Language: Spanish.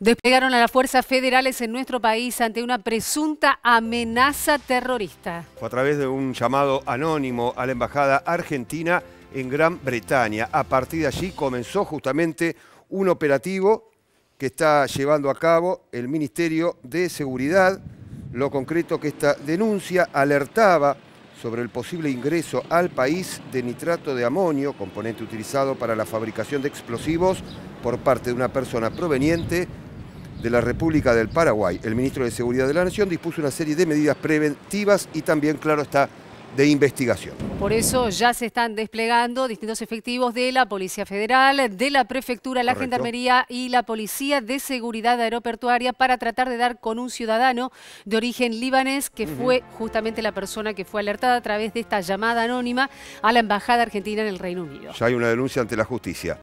Desplegaron a las fuerzas federales en nuestro país ante una presunta amenaza terrorista. Fue a través de un llamado anónimo a la Embajada Argentina en Gran Bretaña. A partir de allí comenzó justamente un operativo que está llevando a cabo el Ministerio de Seguridad. Lo concreto que esta denuncia alertaba sobre el posible ingreso al país de nitrato de amonio, componente utilizado para la fabricación de explosivos, por parte de una persona proveniente de la República del Paraguay, el ministro de Seguridad de la Nación dispuso una serie de medidas preventivas y también, claro está, de investigación. Por eso ya se están desplegando distintos efectivos de la Policía Federal, de la Prefectura, la Gendarmería y la Policía de Seguridad Aeroportuaria para tratar de dar con un ciudadano de origen libanés que fue justamente la persona que fue alertada a través de esta llamada anónima a la Embajada Argentina en el Reino Unido. Ya hay una denuncia ante la justicia.